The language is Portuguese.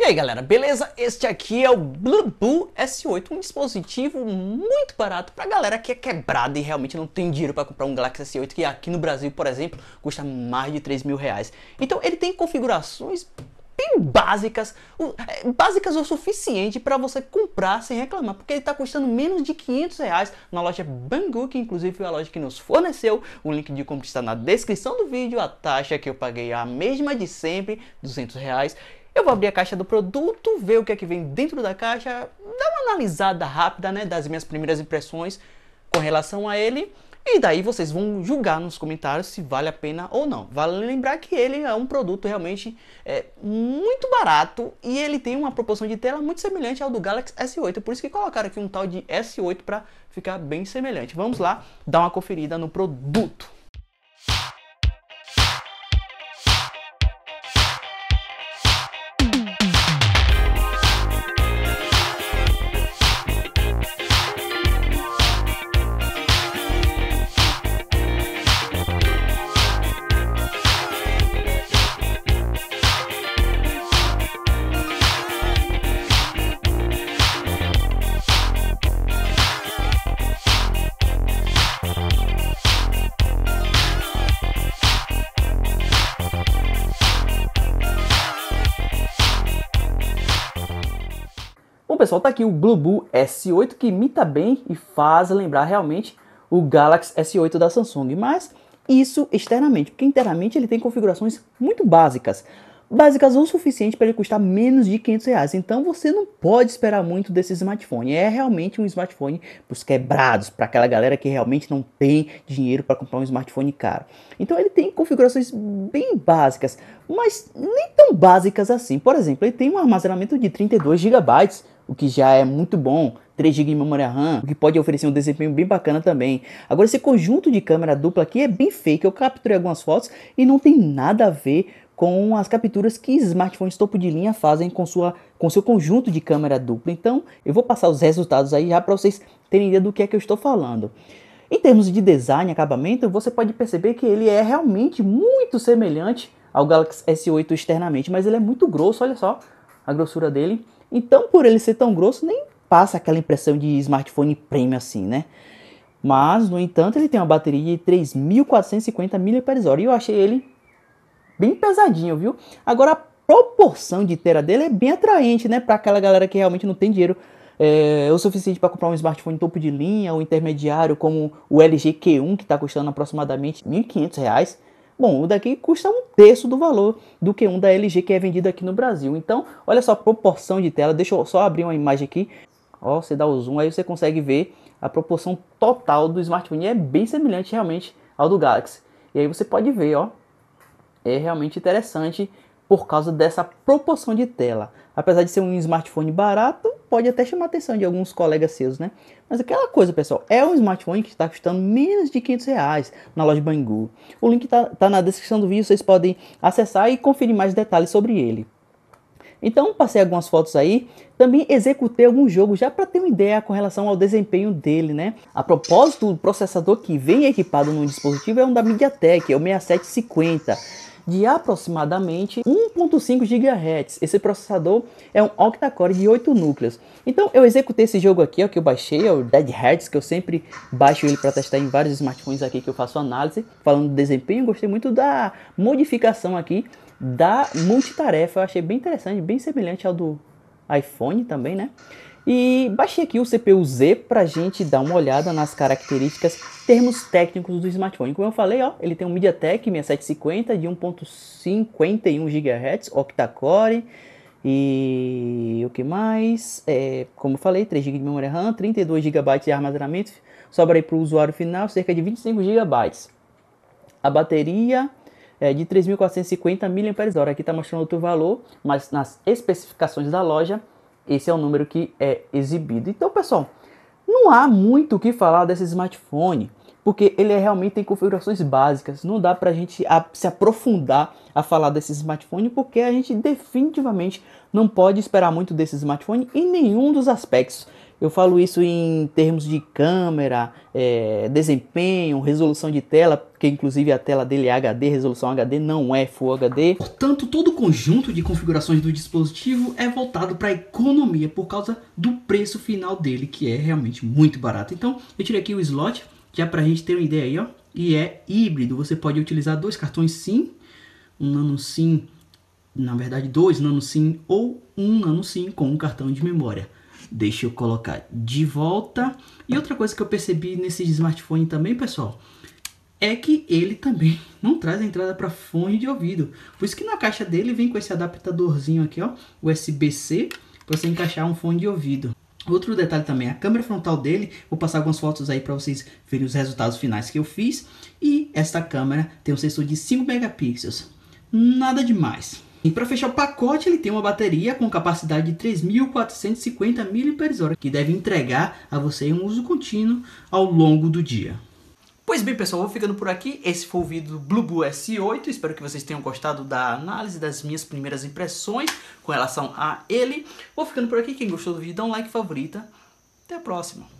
E aí galera, beleza? Este aqui é o Blubu S8, um dispositivo muito barato pra galera que é quebrada e realmente não tem dinheiro para comprar um Galaxy S8 que aqui no Brasil, por exemplo, custa mais de 3 mil reais. Então ele tem configurações bem básicas, é, básicas o suficiente para você comprar sem reclamar, porque ele está custando menos de 500 reais na loja Bangu, que inclusive foi é a loja que nos forneceu. O link de compra está na descrição do vídeo. A taxa que eu paguei é a mesma de sempre, 200 reais. Eu vou abrir a caixa do produto, ver o que é que vem dentro da caixa, dar uma analisada rápida né, das minhas primeiras impressões com relação a ele. E daí vocês vão julgar nos comentários se vale a pena ou não. Vale lembrar que ele é um produto realmente é, muito barato e ele tem uma proporção de tela muito semelhante ao do Galaxy S8. Por isso que colocaram aqui um tal de S8 para ficar bem semelhante. Vamos lá dar uma conferida no produto. pessoal, tá aqui o Blueboo S8 que imita tá bem e faz lembrar realmente o Galaxy S8 da Samsung, mas isso externamente, porque internamente ele tem configurações muito básicas, básicas o suficiente para ele custar menos de 500 reais. Então você não pode esperar muito desse smartphone. É realmente um smartphone para os quebrados, para aquela galera que realmente não tem dinheiro para comprar um smartphone caro. Então ele tem configurações bem básicas, mas nem tão básicas assim. Por exemplo, ele tem um armazenamento de 32 GB o que já é muito bom, 3 GB de memória RAM, o que pode oferecer um desempenho bem bacana também. Agora esse conjunto de câmera dupla aqui é bem fake, eu capturei algumas fotos e não tem nada a ver com as capturas que smartphones topo de linha fazem com sua com seu conjunto de câmera dupla. Então, eu vou passar os resultados aí já para vocês terem ideia do que é que eu estou falando. Em termos de design e acabamento, você pode perceber que ele é realmente muito semelhante ao Galaxy S8 externamente, mas ele é muito grosso, olha só a grossura dele. Então, por ele ser tão grosso, nem passa aquela impressão de smartphone premium assim, né? Mas, no entanto, ele tem uma bateria de 3.450 mAh e eu achei ele bem pesadinho, viu? Agora, a proporção de tela dele é bem atraente, né? Para aquela galera que realmente não tem dinheiro é, o suficiente para comprar um smartphone topo de linha ou intermediário, como o LG Q1, que está custando aproximadamente R$ 1.500. Bom, o daqui custa um terço do valor do que um da LG que é vendido aqui no Brasil. Então, olha só a proporção de tela. Deixa eu só abrir uma imagem aqui. Ó, você dá o zoom, aí você consegue ver a proporção total do smartphone. E é bem semelhante realmente ao do Galaxy. E aí você pode ver, ó. É realmente interessante por causa dessa proporção de tela. Apesar de ser um smartphone barato, pode até chamar a atenção de alguns colegas seus, né? Mas aquela coisa, pessoal, é um smartphone que está custando menos de 500 reais na loja Bangu. O link está tá na descrição do vídeo, vocês podem acessar e conferir mais detalhes sobre ele. Então, passei algumas fotos aí, também executei alguns jogo já para ter uma ideia com relação ao desempenho dele, né? A propósito, o processador que vem equipado no dispositivo é um da MediaTek, é o 6750 de aproximadamente 1.5 GHz. Esse processador é um octa-core de 8 núcleos. Então eu executei esse jogo aqui, ó, que eu baixei, é o Dead Hearts, que eu sempre baixo ele para testar em vários smartphones aqui que eu faço análise. Falando do desempenho, gostei muito da modificação aqui da multitarefa. Eu achei bem interessante, bem semelhante ao do iPhone também, né? E baixei aqui o CPU Z para a gente dar uma olhada nas características, termos técnicos do smartphone. Como eu falei, ó, ele tem um MediaTek 6750 de 1.51 GHz, octa-core e o que mais? É, como eu falei, 3 GB de memória RAM, 32 GB de armazenamento, sobra aí para o usuário final cerca de 25 GB. A bateria é de 3.450 mAh, aqui está mostrando outro valor, mas nas especificações da loja esse é o número que é exibido. Então, pessoal, não há muito o que falar desse smartphone porque ele é realmente tem configurações básicas. Não dá para a gente se aprofundar a falar desse smartphone, porque a gente definitivamente não pode esperar muito desse smartphone em nenhum dos aspectos. Eu falo isso em termos de câmera, é, desempenho, resolução de tela, porque inclusive a tela dele é HD, resolução HD não é Full HD. Portanto, todo o conjunto de configurações do dispositivo é voltado para a economia por causa do preço final dele, que é realmente muito barato. Então, eu tirei aqui o slot já é para a gente ter uma ideia aí, ó. E é híbrido, você pode utilizar dois cartões SIM, um nano SIM, na verdade dois nano SIM ou um nano SIM com um cartão de memória. Deixa eu colocar de volta. E outra coisa que eu percebi nesse smartphone também, pessoal, é que ele também não traz a entrada para fone de ouvido. Por isso que na caixa dele vem com esse adaptadorzinho aqui, ó, USB-C, para você encaixar um fone de ouvido. Outro detalhe também, a câmera frontal dele, vou passar algumas fotos aí para vocês verem os resultados finais que eu fiz. E esta câmera tem um sensor de 5 megapixels, nada demais. E para fechar o pacote, ele tem uma bateria com capacidade de 3.450 mAh, que deve entregar a você um uso contínuo ao longo do dia. Pois bem, pessoal, vou ficando por aqui. Esse foi o vídeo do Bluebu S8. Espero que vocês tenham gostado da análise, das minhas primeiras impressões com relação a ele. Vou ficando por aqui. Quem gostou do vídeo, dá um like favorita. Até a próxima.